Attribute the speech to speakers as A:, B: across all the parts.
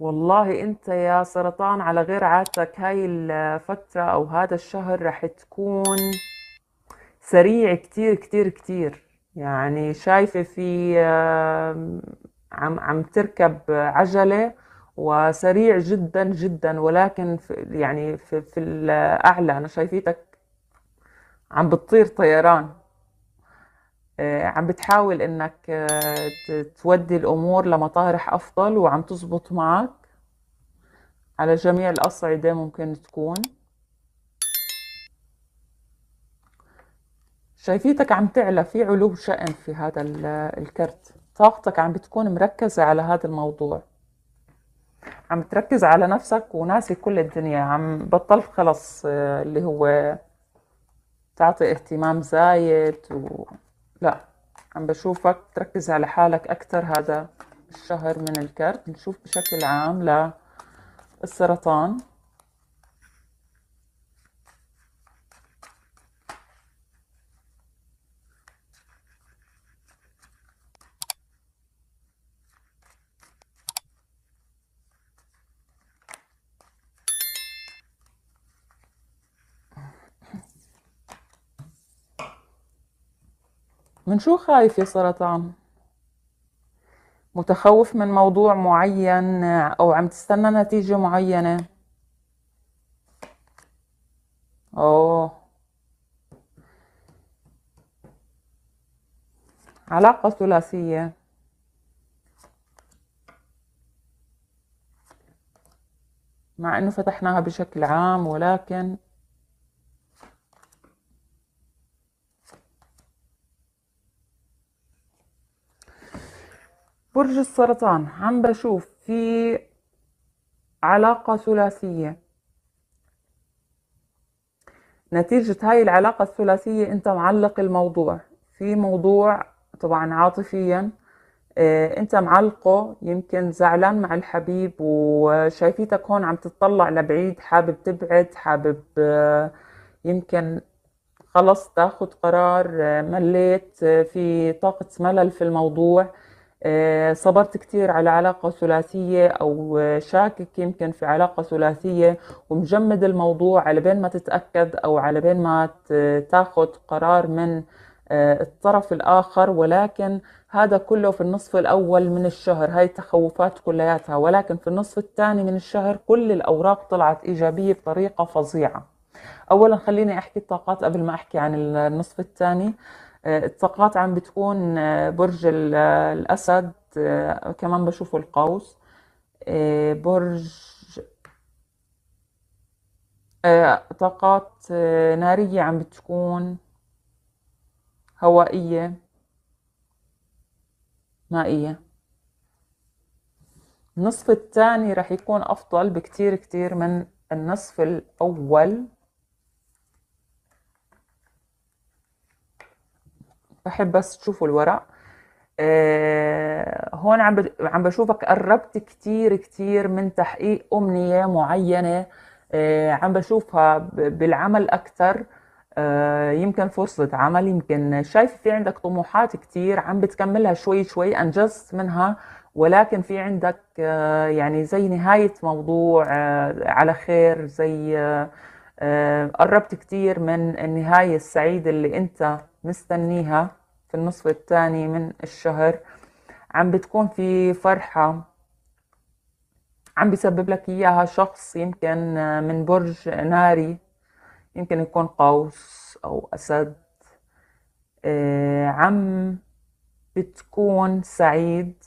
A: والله انت يا سرطان على غير عادتك هاي الفترة او هذا الشهر رح تكون سريع كتير كتير كتير يعني شايفة في عم عم تركب عجلة وسريع جدا جدا ولكن في يعني في, في الأعلى أنا شايفيتك عم بتطير طيران آه، عم بتحاول انك آه، تودي الامور لمطارح افضل وعم تزبط معك على جميع الاصعده ممكن تكون شايفيتك عم تعلى في علو شأن في هذا الكرت طاقتك عم بتكون مركزة على هذا الموضوع عم تركز على نفسك وناسي كل الدنيا عم بطلت خلص آه، اللي هو تعطي اهتمام زايد و... لا عم بشوفك تركز على حالك أكثر هذا الشهر من الكرت نشوف بشكل عام للسرطان من شو خايف يا سرطان متخوف من موضوع معين او عم تستنى نتيجة معينة اوه علاقة ثلاثية مع انه فتحناها بشكل عام ولكن برج السرطان عم بشوف في علاقة ثلاثية نتيجة هاي العلاقة الثلاثية انت معلق الموضوع في موضوع طبعا عاطفيا آه، انت معلقه يمكن زعلان مع الحبيب وشايفيتك هون عم تتطلع لبعيد حابب تبعد حابب آه، يمكن خلص تاخد قرار آه، مليت في طاقة ملل في الموضوع آه، صبرت كثير على علاقة ثلاثية أو شاكك يمكن في علاقة ثلاثية ومجمد الموضوع على بين ما تتأكد أو على بين ما تاخذ قرار من آه، الطرف الآخر ولكن هذا كله في النصف الأول من الشهر هاي التخوفات كلياتها ولكن في النصف الثاني من الشهر كل الأوراق طلعت إيجابية بطريقة فظيعة أولا خليني أحكي الطاقات قبل ما أحكي عن النصف الثاني آه، الطاقات عم بتكون آه، برج آه، الأسد كمان بشوفه القوس برج طاقات نارية عم بتكون هوائية مائية النصف الثاني رح يكون أفضل بكتير كتير من النصف الأول بحب بس تشوفوا الورق آه هون عم عم بشوفك قربت كتير كتير من تحقيق أمنية معينة آه عم بشوفها بالعمل أكثر آه يمكن فرصة عمل يمكن شايف في عندك طموحات كتير عم بتكملها شوي شوي أنجزت منها ولكن في عندك آه، يعني زي نهاية موضوع آه، على خير زي آه، قربت كتير من النهاية السعيدة اللي أنت مستنيها في النصف الثاني من الشهر عم بتكون في فرحة عم بيسبب لك إياها شخص يمكن آه، من برج ناري يمكن يكون قوس أو أسد آه، عم بتكون سعيد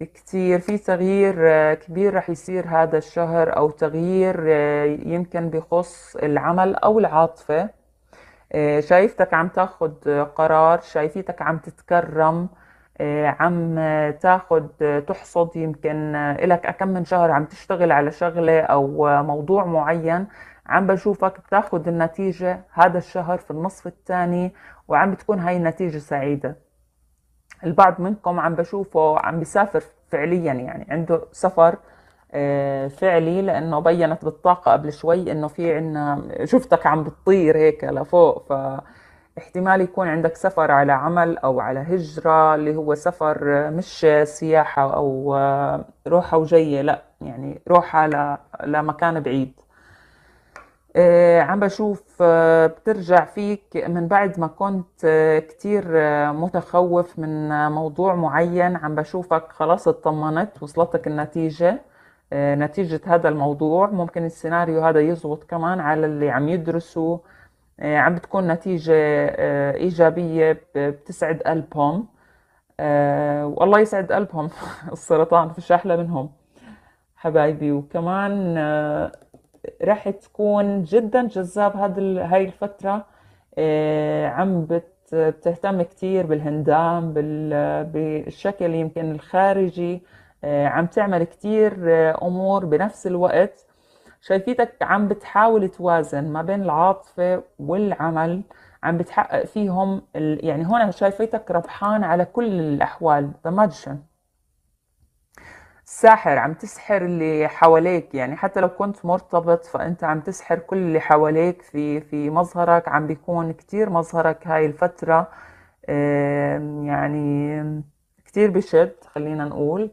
A: كتير في تغيير آه، كبير رح يصير هذا الشهر أو تغيير يمكن بخص العمل أو العاطفة آه، شايفتك عم تاخد قرار شايفتك عم تتكرم آه، عم تاخد آه، تحصد يمكن لك أكم من شهر عم تشتغل على شغلة أو موضوع معين عم بشوفك بتاخد النتيجة هذا الشهر في النصف الثاني وعم بتكون هاي النتيجة سعيدة البعض منكم عم بشوفه عم بسافر فعليا يعني عنده سفر آه، فعلي لانه بينت بالطاقه قبل شوي انه في عنا شفتك عم بتطير هيك لفوق ف احتمال يكون عندك سفر على عمل او على هجره اللي هو سفر مش سياحه او روحه وجايه لا يعني روحه لمكان بعيد آه، عم بشوف آه، بترجع فيك من بعد ما كنت كتير متخوف من موضوع معين عم بشوفك خلاص اطمنت وصلتك النتيجه آه، نتيجة هذا الموضوع ممكن السيناريو هذا يزبط كمان على اللي عم يدرسوا آه، عم بتكون نتيجة آه، إيجابية بتسعد قلبهم والله يسعد قلبهم السرطان فيش أحلى منهم حبايبي وكمان راح تكون جدا جذاب هاد هاي الفترة عم بتهتم كتير بالهندام بالشكل يمكن الخارجي آه، عم تعمل كتير آه، أمور بنفس الوقت شايفيتك عم بتحاول توازن ما بين العاطفة والعمل عم بتحقق فيهم ال... يعني هون شايفيتك ربحان على كل الأحوال ذا ماجيشن ساحر عم تسحر اللي حواليك يعني حتى لو كنت مرتبط فأنت عم تسحر كل اللي حواليك في في مظهرك عم بيكون كتير مظهرك هاي الفترة يعني كتير بشد خلينا نقول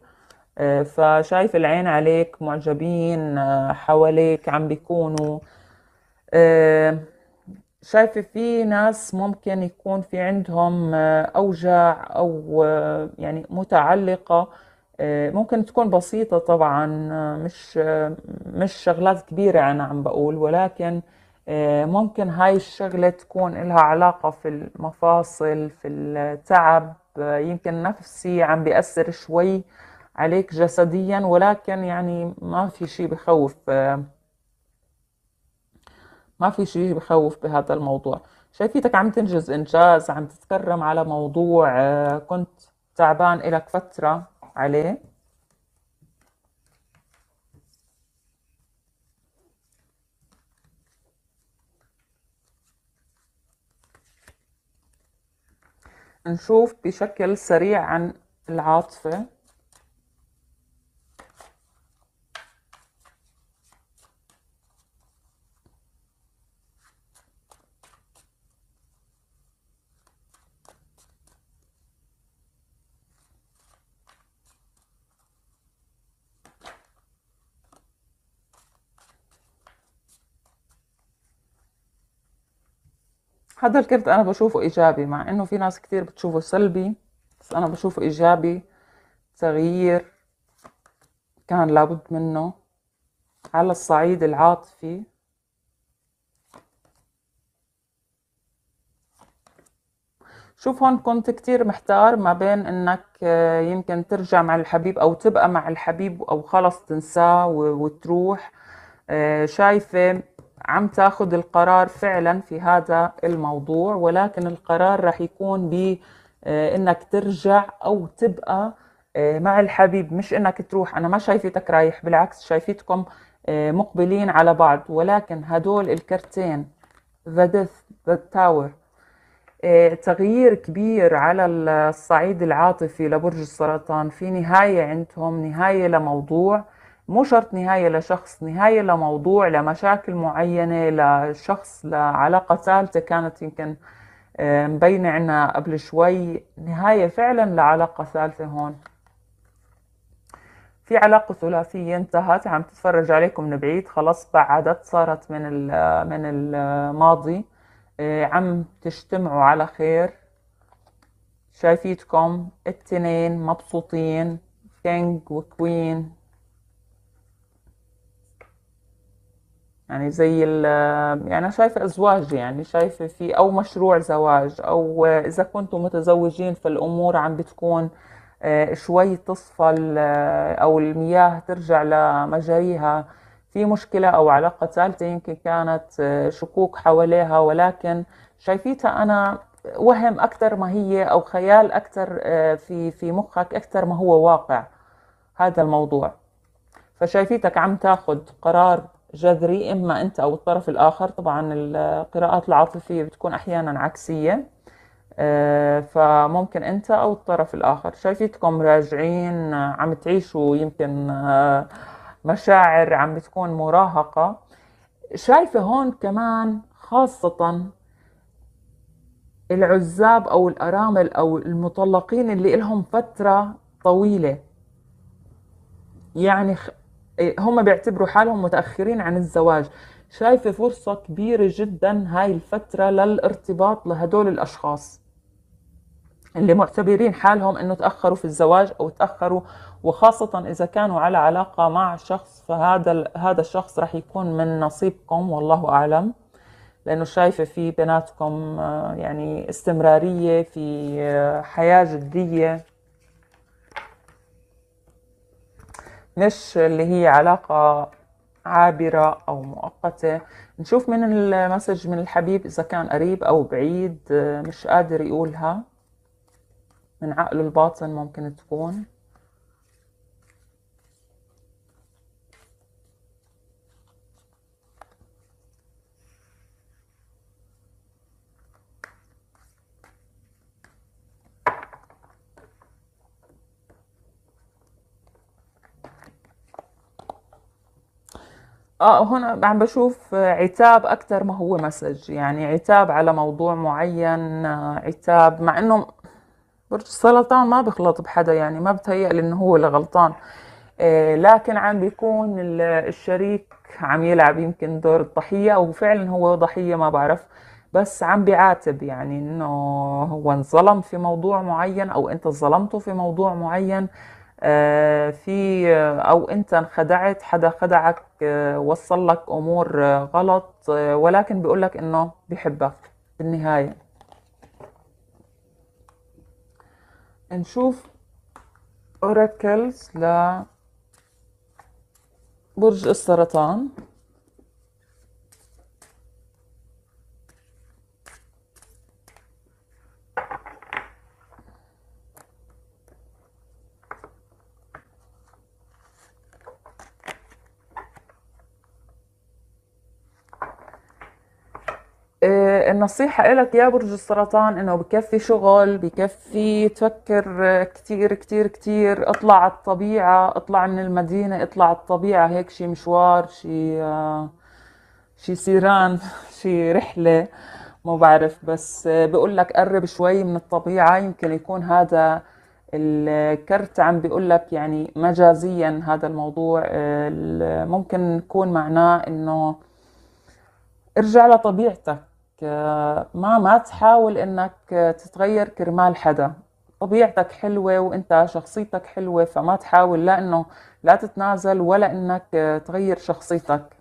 A: فشايف العين عليك معجبين آه، حواليك عم بيكونوا آه، شايفة في ناس ممكن يكون في عندهم آه، أوجاع أو يعني متعلقة ممكن تكون بسيطة طبعا مش مش شغلات كبيرة أنا عم بقول ولكن ممكن هاي الشغلة تكون لها علاقة في المفاصل في التعب يمكن نفسي عم بيأثر شوي عليك جسديا ولكن يعني ما في شيء بخوف آه، ما في شيء بخوف بهذا الموضوع شايفيتك عم تنجز إنجاز عم تتكرم على موضوع آه، كنت تعبان إلك فترة عليه نشوف بشكل سريع عن العاطفة هذا الكرت انا بشوفه ايجابي مع انه في ناس كتير بتشوفه سلبي بس انا بشوفه ايجابي تغيير كان لابد منه على الصعيد العاطفي شوف هون كنت كتير محتار ما بين انك آه، يمكن ترجع مع الحبيب او تبقى مع الحبيب او خلص تنساه وتروح آه، شايفه عم تاخذ القرار فعلا في هذا الموضوع ولكن القرار رح يكون ب آه، انك ترجع او تبقى آه، مع الحبيب مش انك تروح انا ما شايفتك رايح بالعكس شايفتكم آه، مقبلين على بعض ولكن هدول الكرتين ذا ديث ذا تاور تغيير كبير على الصعيد العاطفي لبرج السرطان في نهاية عندهم نهاية لموضوع مو شرط نهاية لشخص نهاية لموضوع لمشاكل معينة لشخص لعلاقة ثالثة كانت يمكن مبينة عنا قبل شوي نهاية فعلا لعلاقة ثالثة هون في علاقة ثلاثية انتهت عم تتفرج عليكم من بعيد خلاص بعدت صارت من من الماضي آه، عم تجتمعوا على خير شايفيتكم التنين مبسوطين كينج وكوين يعني زي ال يعني شايفة أزواج يعني شايفة في أو مشروع زواج أو إذا كنتوا متزوجين فالأمور عم بتكون آه، شوي تصفى آه، أو المياه ترجع لمجاريها في مشكلة أو علاقة ثالثة يمكن كانت آه، شكوك حواليها ولكن شايفيتها أنا وهم أكثر ما هي أو خيال أكثر في في مخك أكثر ما هو واقع هذا الموضوع فشايفيتك عم تاخذ قرار جذري إما أنت أو الطرف الآخر طبعا القراءات العاطفية بتكون أحيانا عكسية آه، فممكن أنت أو الطرف الآخر شايفيتكم راجعين عم تعيشوا يمكن آه، مشاعر عم بتكون مراهقة شايفة هون كمان خاصة العزاب أو الأرامل أو المطلقين اللي لهم فترة طويلة يعني إيه، هم بيعتبروا حالهم متاخرين عن الزواج شايفه فرصه كبيره جدا هاي الفتره للارتباط لهدول الاشخاص اللي معتبرين حالهم انه تاخروا في الزواج او تاخروا وخاصه اذا كانوا على علاقه مع شخص فهذا هذا الشخص راح يكون من نصيبكم والله اعلم لانه شايفه في بيناتكم آه، يعني استمراريه في آه، حياه جديه مش اللي هي علاقة عابرة أو مؤقتة نشوف من المسج من الحبيب إذا كان قريب أو بعيد مش قادر يقولها من عقله الباطن ممكن تكون اه هنا عم بشوف عتاب اكثر ما هو مسج يعني عتاب على موضوع معين آه، عتاب مع انه برج السرطان ما بخلط بحدا يعني ما بتهيأ لي انه هو اللي غلطان آه، لكن عم بيكون الشريك عم يلعب يمكن دور الضحية وفعلا هو ضحية ما بعرف بس عم بيعاتب يعني انه هو انظلم في موضوع معين او انت ظلمته في موضوع معين آه، في آه، او انت انخدعت حدا خدعك آه، وصل لك امور غلط ولكن بيقول لك انه بحبك بالنهايه نشوف اوراكلز ل برج السرطان النصيحة لك يا برج السرطان انه بكفي شغل بكفي تفكر كتير كتير كتير اطلع على الطبيعة اطلع من المدينة اطلع على الطبيعة هيك شي مشوار شي آه، شي سيران شي رحلة ما بعرف بس آه، بقول لك قرب شوي من الطبيعة يمكن يكون هذا الكرت عم بيقول لك يعني مجازيا هذا الموضوع آه، ممكن يكون معناه انه ارجع لطبيعتك آه، ما ما تحاول انك آه، تتغير كرمال حدا طبيعتك حلوة وانت شخصيتك حلوة فما تحاول لا انه لا تتنازل ولا انك آه، تغير شخصيتك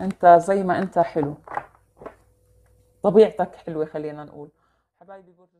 A: انت زي ما انت حلو طبيعتك حلوة خلينا نقول حبايبي